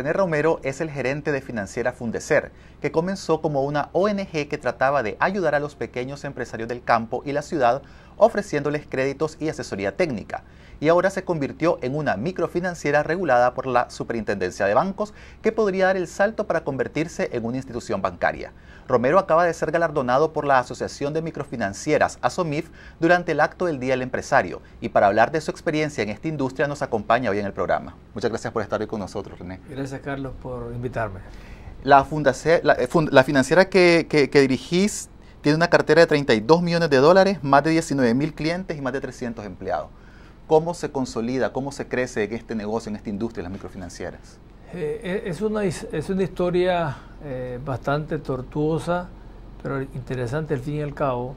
René Romero es el gerente de financiera Fundecer, que comenzó como una ONG que trataba de ayudar a los pequeños empresarios del campo y la ciudad ofreciéndoles créditos y asesoría técnica, y ahora se convirtió en una microfinanciera regulada por la Superintendencia de Bancos que podría dar el salto para convertirse en una institución bancaria. Romero acaba de ser galardonado por la Asociación de Microfinancieras, ASOMIF, durante el acto del Día del Empresario, y para hablar de su experiencia en esta industria nos acompaña hoy en el programa. Muchas gracias por estar hoy con nosotros, René. Gracias, Carlos, por invitarme. La, eh, financiera que dirigís tiene una cartera de 32 millones de dólares, más de 19 mil clientes y más de 300 empleados. ¿Cómo se consolida, cómo se crece en este negocio, en esta industria de las microfinancieras? Eh, e, es, una, es una historia eh, bastante tortuosa, pero interesante al fin y al cabo.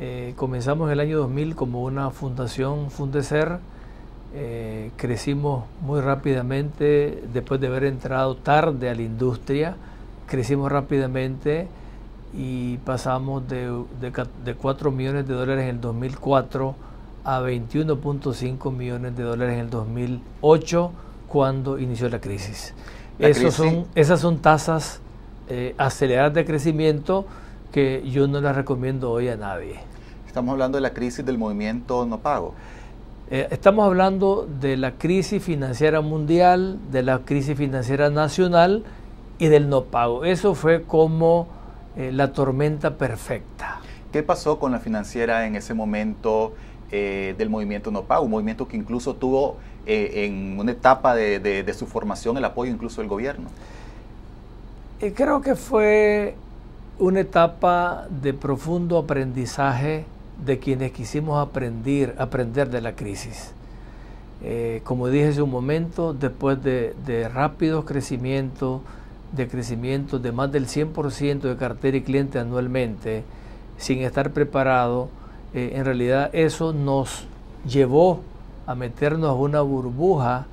Eh, comenzamos el año 2000 como una fundación Fundecer, eh, crecimos muy rápidamente después de haber entrado tarde a la industria, crecimos rápidamente y pasamos de, de, 4 millones de dólares en el 2004 a 21.5 millones de dólares en el 2008 cuando inició la crisis. esas son tasas eh, aceleradas de crecimiento que yo no las recomiendo hoy a nadie. Estamos hablando de la crisis del movimiento no pago. Eh, estamos hablando de la crisis financiera mundial, de la crisis financiera nacional y del no pago. Eso fue como eh, la tormenta perfecta. ¿Qué pasó con la financiera en ese momento eh, del movimiento No Pago? Un movimiento que incluso tuvo eh, en una etapa de, su formación el apoyo incluso del gobierno. Y creo que fue una etapa de profundo aprendizaje de quienes quisimos aprender, de la crisis. como dije hace un momento, después de, de rápidos crecimientos, de crecimiento de más del 100% de cartera y cliente anualmente sin estar preparado, eh, en realidad eso nos llevó a meternos a una burbuja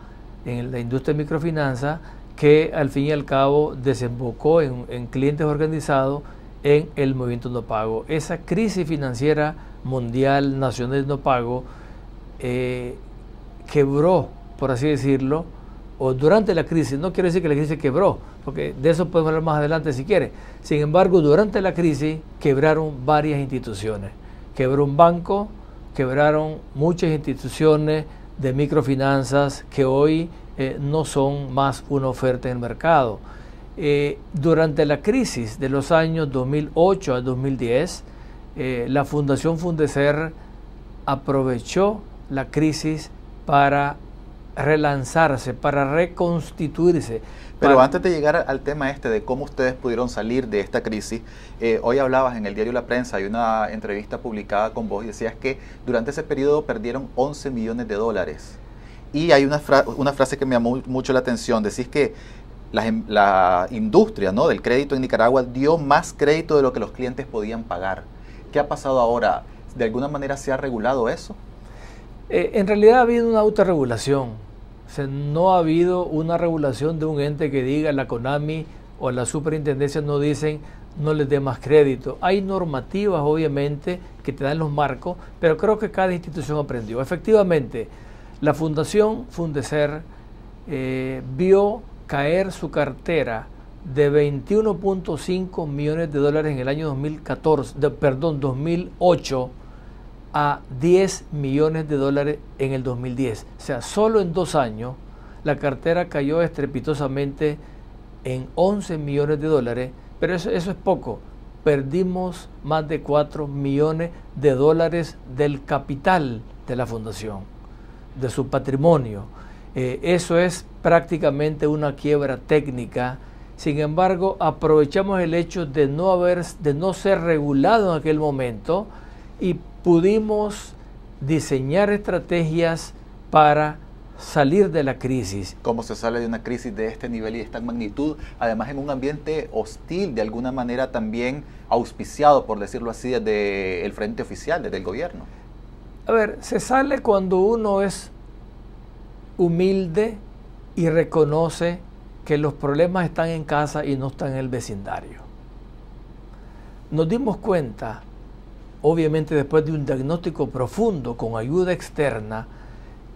en la industria de microfinanza que al fin y al cabo desembocó en, clientes organizados en el movimiento no pago. Esa crisis financiera mundial, nacional no pago, eh, quebró, por así decirlo, o durante la crisis, no quiero decir que la crisis quebró, porque de eso podemos hablar más adelante si quiere. Sin embargo, durante la crisis quebraron varias instituciones. Quebró un banco, quebraron muchas instituciones de microfinanzas que hoy eh, no son más una oferta en el mercado. Eh, durante la crisis de los años 2008 a 2010, eh, la Fundación Fundecer aprovechó la crisis para relanzarse, para reconstituirse, pero antes de llegar al tema este de cómo ustedes pudieron salir de esta crisis, eh, hoy hablabas en el diario La Prensa, hay una entrevista publicada con vos y decías que durante ese periodo perdieron 11 millones de dólares. Y hay una, frase que me llamó mucho la atención, decís que em-, la, industria ¿no? del crédito en Nicaragua dio más crédito de lo que los clientes podían pagar. ¿Qué ha pasado ahora? ¿De alguna manera se ha regulado eso? Eh, en realidad ha habido una autorregulación no ha habido una regulación de un ente que diga la CONAMI o la superintendencia no dicen no les dé más crédito. Hay normativas, obviamente, que te dan los marcos, pero creo que cada institución aprendió. Efectivamente, la Fundación Fundecer eh, vio caer su cartera de 21.5 millones de dólares en el año 2014, de, perdón, 2008 a 10 millones de dólares en el 2010. O sea, solo en dos años la cartera cayó estrepitosamente en 11 millones de dólares, pero eso, es poco. Perdimos más de 4 millones de dólares del capital de la fundación, de su patrimonio. Eh, eso es prácticamente una quiebra técnica. Sin embargo, aprovechamos el hecho de no, haber, de no ser regulado en aquel momento y pudimos diseñar estrategias para salir de la crisis. ¿Cómo se sale de una crisis de este nivel y de esta magnitud? Además en un ambiente hostil, de alguna manera también auspiciado, por decirlo así, desde el frente oficial, desde el gobierno. A ver, se sale cuando uno es humilde y reconoce que los problemas están en casa y no están en el vecindario. Nos dimos cuenta obviamente después de un diagnóstico profundo con ayuda externa,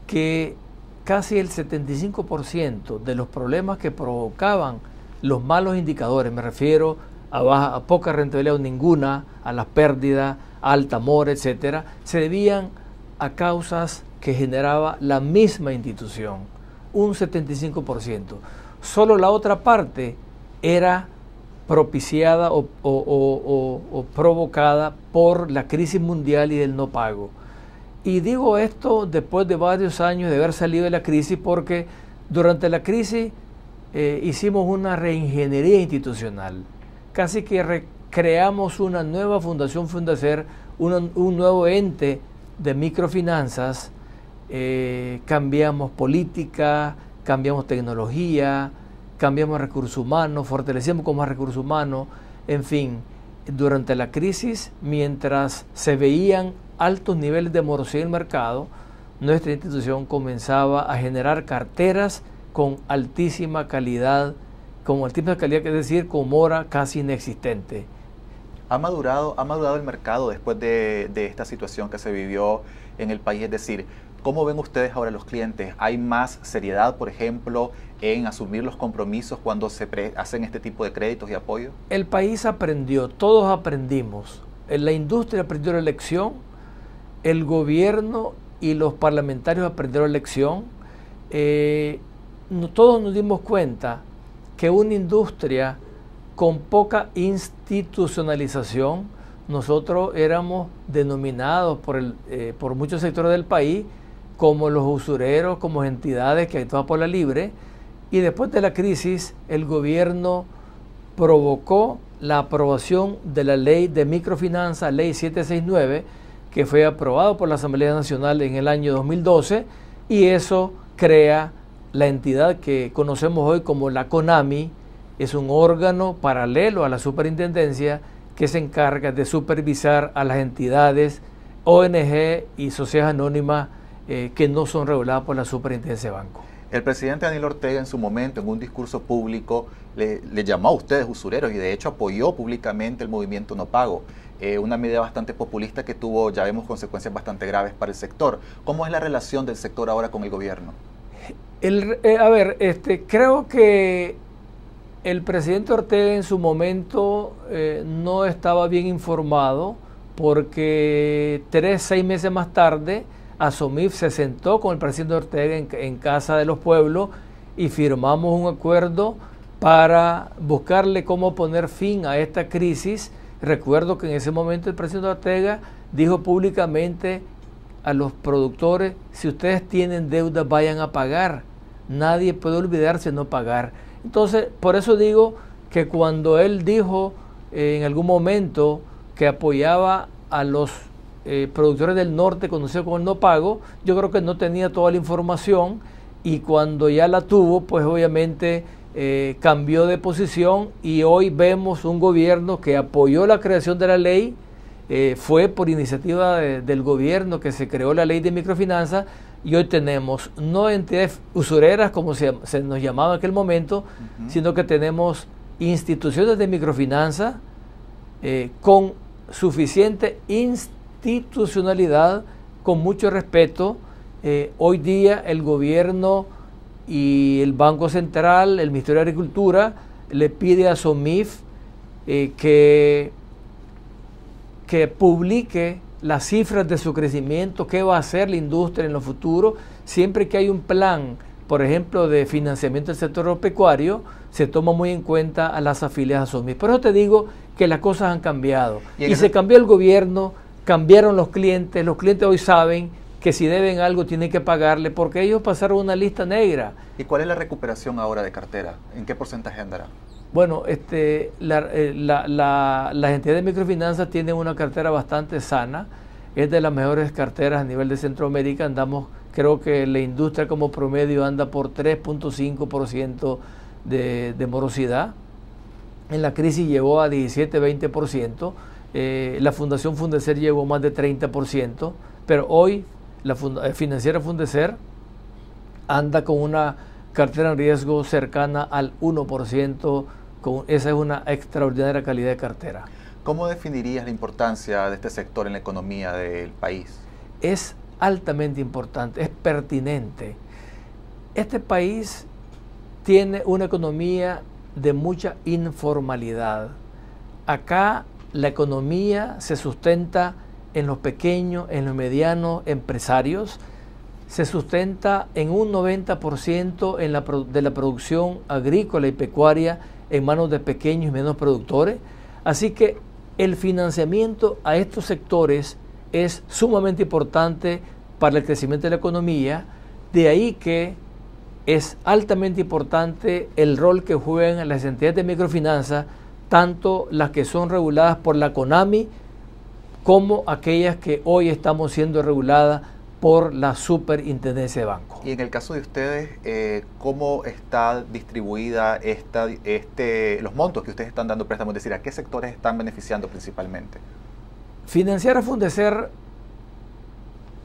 que casi el 75% de los problemas que provocaban los malos indicadores, me refiero a, poca rentabilidad o ninguna, a las pérdidas, alta amor, etcétera, se debían a causas que generaba la misma institución, un 75%. Solo la otra parte era propiciada o, provocada por la crisis mundial y del no pago. Y digo esto después de varios años de haber salido de la crisis porque durante la crisis eh, hicimos una reingeniería institucional. Casi que recreamos una nueva fundación Fundacer, un, nuevo ente de microfinanzas, eh, cambiamos política, cambiamos tecnología, cambiamos recursos humanos, fortalecemos con más recursos humanos, en fin, durante la crisis, mientras se veían altos niveles de morosidad en el mercado, nuestra institución comenzaba a generar carteras con altísima calidad, con altísima calidad, es decir, con mora casi inexistente. ¿Ha madurado, ha madurado el mercado después de, de esta situación que se vivió en el país? Es decir, ¿Cómo ven ustedes ahora los clientes? ¿Hay más seriedad, por ejemplo, en asumir los compromisos cuando se hacen este tipo de créditos y apoyo? El país aprendió, todos aprendimos. La industria aprendió la lección, el gobierno y los parlamentarios aprendieron la lección. Eh, todos nos dimos cuenta que una industria con poca institucionalización, nosotros éramos denominados por, eh, por muchos sectores del país como los usureros, como entidades que actúan por la libre. Y después de la crisis, el gobierno provocó la aprobación de la ley de microfinanza, ley 769, que fue aprobado por la Asamblea Nacional en el año 2012, y eso crea la entidad que conocemos hoy como la CONAMI, es un órgano paralelo a la superintendencia que se encarga de supervisar a las entidades, ONG y sociedades anónimas eh, que no son reguladas por la superintendencia de banco. El presidente Daniel Ortega en su momento, en un discurso público, le, llamó a ustedes usureros y de hecho apoyó públicamente el movimiento No Pago. Eh, una medida bastante populista que tuvo, ya vemos, consecuencias bastante graves para el sector. ¿Cómo es la relación del sector ahora con el gobierno? Eh, a ver, este, creo que el presidente Ortega en su momento no estaba bien informado porque tres, seis meses más tarde Asomif se sentó con el presidente Ortega en, Casa de los Pueblos y firmamos un acuerdo para buscarle cómo poner fin a esta crisis. Recuerdo que en ese momento el presidente Ortega dijo públicamente a los productores, si ustedes tienen deuda, vayan a pagar. Nadie puede olvidarse de no pagar. Entonces, por eso digo que cuando él dijo eh, en algún momento que apoyaba a los eh, productores del norte, conocidos como el no pago, yo creo que no tenía toda la información y cuando ya la tuvo, pues obviamente eh, cambió de posición y hoy vemos un gobierno que apoyó la creación de la ley, eh, fue por iniciativa del gobierno que se creó la ley de microfinanza y hoy tenemos no entidades usureras como se, nos llamaba en aquel momento, sino que tenemos instituciones de microfinanza con suficiente institucionalidad con mucho respeto. Eh, hoy día el gobierno y el Banco Central, el Ministerio de Agricultura, le pide a SOMIF eh, que, que publique las cifras de su crecimiento, qué va a hacer la industria en los futuro, siempre que hay un plan, por ejemplo, de financiamiento del sector pecuario, se toma muy en cuenta a las afiliadas a SOMIF. Por eso te digo que las cosas han cambiado. y se cambió el gobierno, cambiaron los clientes, los clientes hoy saben que si deben algo tienen que pagarle porque ellos pasaron una lista negra. ¿Y cuál es la recuperación ahora de cartera? ¿En qué porcentaje andará? Bueno, este, la, eh, la, las entidades de microfinanzas tienen una cartera bastante sana, es de las mejores carteras a nivel de Centroamérica, andamos, creo que la industria como promedio anda por 3.5% de, de morosidad, en la crisis llegó a 17-20%, eh, la Fundación Fundecer llevó más de 30%, pero hoy la eh, financiera Fundecer anda con una cartera en riesgo cercana al 1%, con, esa es una extraordinaria calidad de cartera. ¿Cómo definirías la importancia de este sector en la economía del país? Es altamente importante, es pertinente. Este país tiene una economía de mucha informalidad. Acá la economía se sustenta en los pequeños, en los medianos empresarios, se sustenta en un 90% de la producción agrícola y pecuaria en manos de pequeños y menos productores. Así que el financiamiento a estos sectores es sumamente importante para el crecimiento de la economía, de ahí que es altamente importante el rol que juegan las entidades de microfinanza tanto las que son reguladas por la CONAMI como aquellas que hoy estamos siendo reguladas por la superintendencia de banco. Y en el caso de ustedes, eh, ¿cómo está distribuida esta, este, los montos que ustedes están dando préstamos? Es decir, ¿a qué sectores están beneficiando principalmente? Financiar a Fundecer,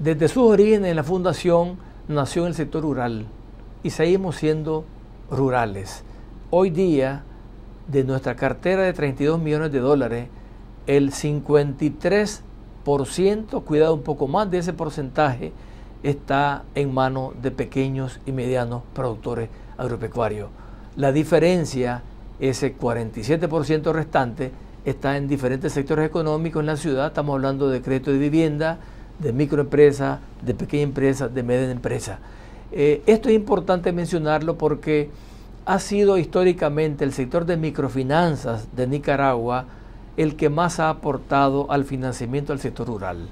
desde sus orígenes la fundación, nació en el sector rural y seguimos siendo rurales. Hoy día, de nuestra cartera de 32 millones de dólares, el 53%, cuidado un poco más de ese porcentaje, está en manos de pequeños y medianos productores agropecuarios. La diferencia, ese 47% restante, está en diferentes sectores económicos en la ciudad. Estamos hablando de crédito de vivienda, de microempresas, de pequeña empresa, de media empresa. Eh, esto es importante mencionarlo porque ha sido históricamente el sector de microfinanzas de Nicaragua el que más ha aportado al financiamiento del sector rural.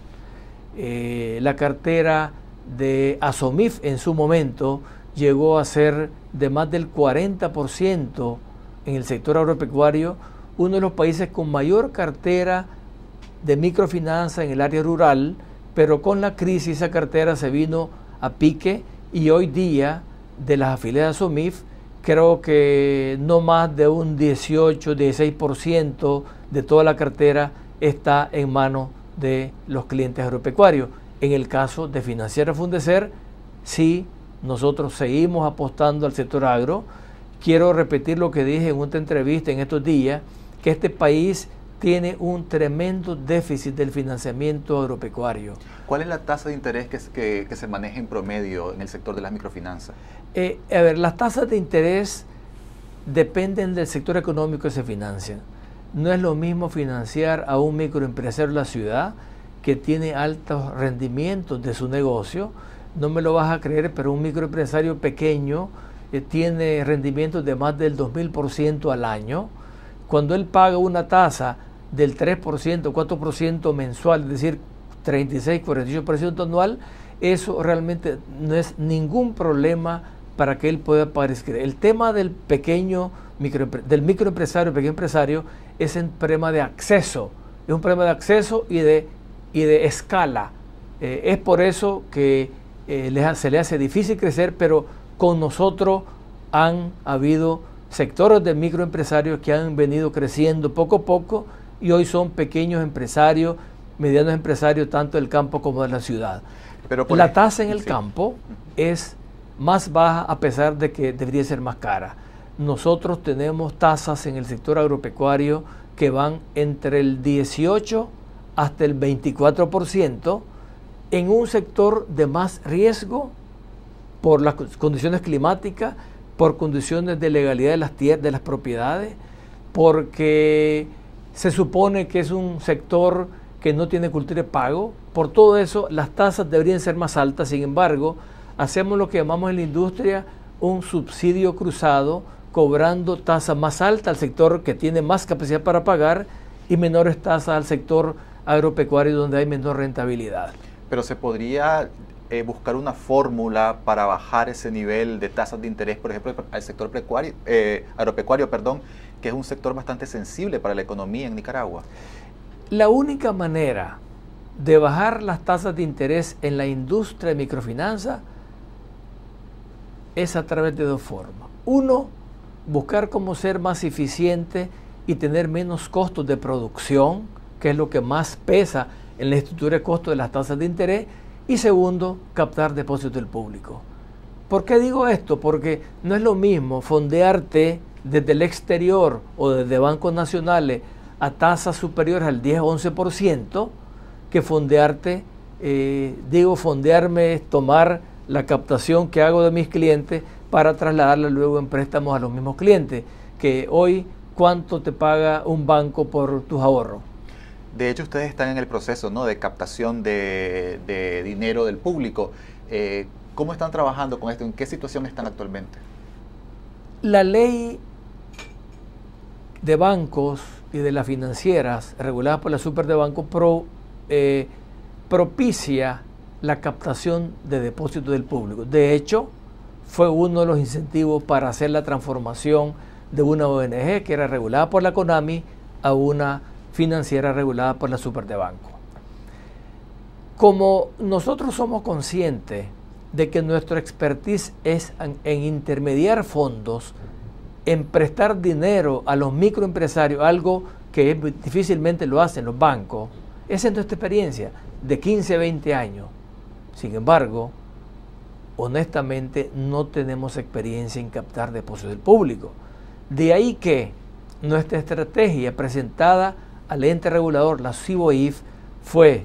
Eh, la cartera de ASOMIF en su momento llegó a ser de más del 40% en el sector agropecuario, uno de los países con mayor cartera de microfinanza en el área rural, pero con la crisis esa cartera se vino a pique y hoy día de las afiliadas ASOMIF creo que no más de un 18, 16% de toda la cartera está en manos de los clientes agropecuarios. En el caso de Financiera Fundecer, sí, nosotros seguimos apostando al sector agro. Quiero repetir lo que dije en una entrevista en estos días, que este país tiene un tremendo déficit del financiamiento agropecuario. ¿Cuál es la tasa de interés que, se maneja en promedio en el sector de las microfinanzas? Eh, a ver, las tasas de interés dependen del sector económico que se financia. No es lo mismo financiar a un microempresario en la ciudad que tiene altos rendimientos de su negocio. No me lo vas a creer, pero un microempresario pequeño eh, tiene rendimientos de más del 2.000% al año. Cuando él paga una tasa del 3%, 4% mensual, es decir, 36, 48% anual, eso realmente no es ningún problema para que él pueda parecer. El tema del pequeño micro, del microempresario, pequeño empresario, es un problema de acceso, es un problema de acceso y de, y de escala. Eh, es por eso que eh, se le hace difícil crecer, pero con nosotros han habido sectores de microempresarios que han venido creciendo poco a poco y hoy son pequeños empresarios, medianos empresarios tanto del campo como de la ciudad. Pero la tasa en el campo es más baja a pesar de que debería ser más cara. Nosotros tenemos tasas en el sector agropecuario que van entre el 18 hasta el 24% en un sector de más riesgo por las condiciones climáticas, por condiciones de legalidad de las, de las propiedades, porque se supone que es un sector que no tiene cultura de pago. Por todo eso, las tasas deberían ser más altas. Sin embargo, hacemos lo que llamamos en la industria un subsidio cruzado, cobrando tasas más altas al sector que tiene más capacidad para pagar y menores tasas al sector agropecuario donde hay menor rentabilidad. Pero se podría eh, buscar una fórmula para bajar ese nivel de tasas de interés, por ejemplo, al sector eh, agropecuario, perdón, que es un sector bastante sensible para la economía en Nicaragua. La única manera de bajar las tasas de interés en la industria de microfinanza es a través de dos formas. Uno, buscar cómo ser más eficiente y tener menos costos de producción, que es lo que más pesa en la estructura de costo de las tasas de interés. Y segundo, captar depósitos del público. ¿Por qué digo esto? Porque no es lo mismo fondearte desde el exterior o desde bancos nacionales a tasas superiores al 10-11% o que fondearte, eh, digo fondearme es tomar la captación que hago de mis clientes para trasladarla luego en préstamos a los mismos clientes, que hoy cuánto te paga un banco por tus ahorros. De hecho, ustedes están en el proceso ¿no? de captación de, dinero del público. Eh, ¿Cómo están trabajando con esto? ¿En qué situación están actualmente? La ley de bancos y de las financieras reguladas por la Super de Banco eh, propicia la captación de depósitos del público. De hecho, fue uno de los incentivos para hacer la transformación de una ONG que era regulada por la CONAMI a una financiera regulada por la Super de Banco. Como nosotros somos conscientes de que nuestro expertise es en intermediar fondos en prestar dinero a los microempresarios, algo que difícilmente lo hacen los bancos, esa es nuestra experiencia de 15, 20 años. Sin embargo, honestamente no tenemos experiencia en captar depósitos del público. De ahí que nuestra estrategia presentada al ente regulador, la CIBOIF, fue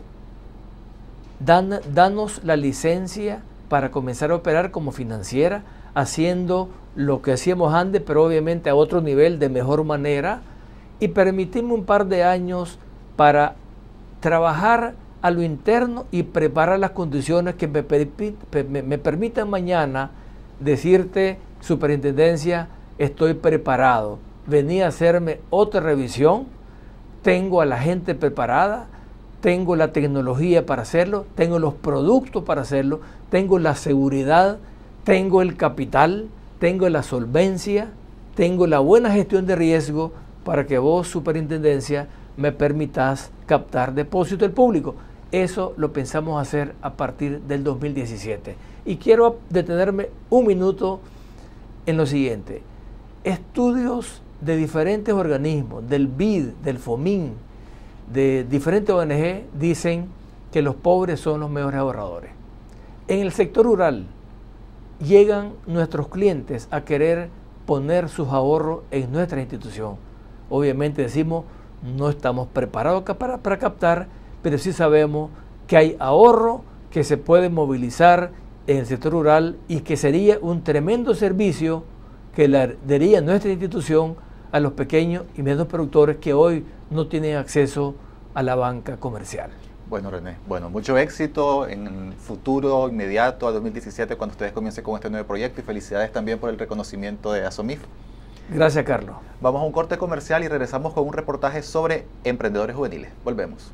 danos la licencia para comenzar a operar como financiera haciendo lo que hacíamos antes, pero obviamente a otro nivel, de mejor manera, y permitirme un par de años para trabajar a lo interno y preparar las condiciones que me, permitan mañana decirte, superintendencia, estoy preparado. Venía a hacerme otra revisión, tengo a la gente preparada, tengo la tecnología para hacerlo, tengo los productos para hacerlo, tengo la seguridad tengo el capital, tengo la solvencia, tengo la buena gestión de riesgo para que vos, superintendencia, me permitas captar depósito del público. Eso lo pensamos hacer a partir del 2017. Y quiero detenerme un minuto en lo siguiente. Estudios de diferentes organismos, del BID, del FOMIN, de diferentes ONG, dicen que los pobres son los mejores ahorradores. En el sector rural, llegan nuestros clientes a querer poner sus ahorros en nuestra institución. Obviamente decimos, no estamos preparados para, captar, pero sí sabemos que hay ahorro que se puede movilizar en el sector rural y que sería un tremendo servicio que le daría nuestra institución a los pequeños y medianos productores que hoy no tienen acceso a la banca comercial. Bueno, René, bueno, mucho éxito en el futuro inmediato a 2017 cuando ustedes comiencen con este nuevo proyecto y felicidades también por el reconocimiento de ASOMIF. Gracias, Carlos. Vamos a un corte comercial y regresamos con un reportaje sobre emprendedores juveniles. Volvemos.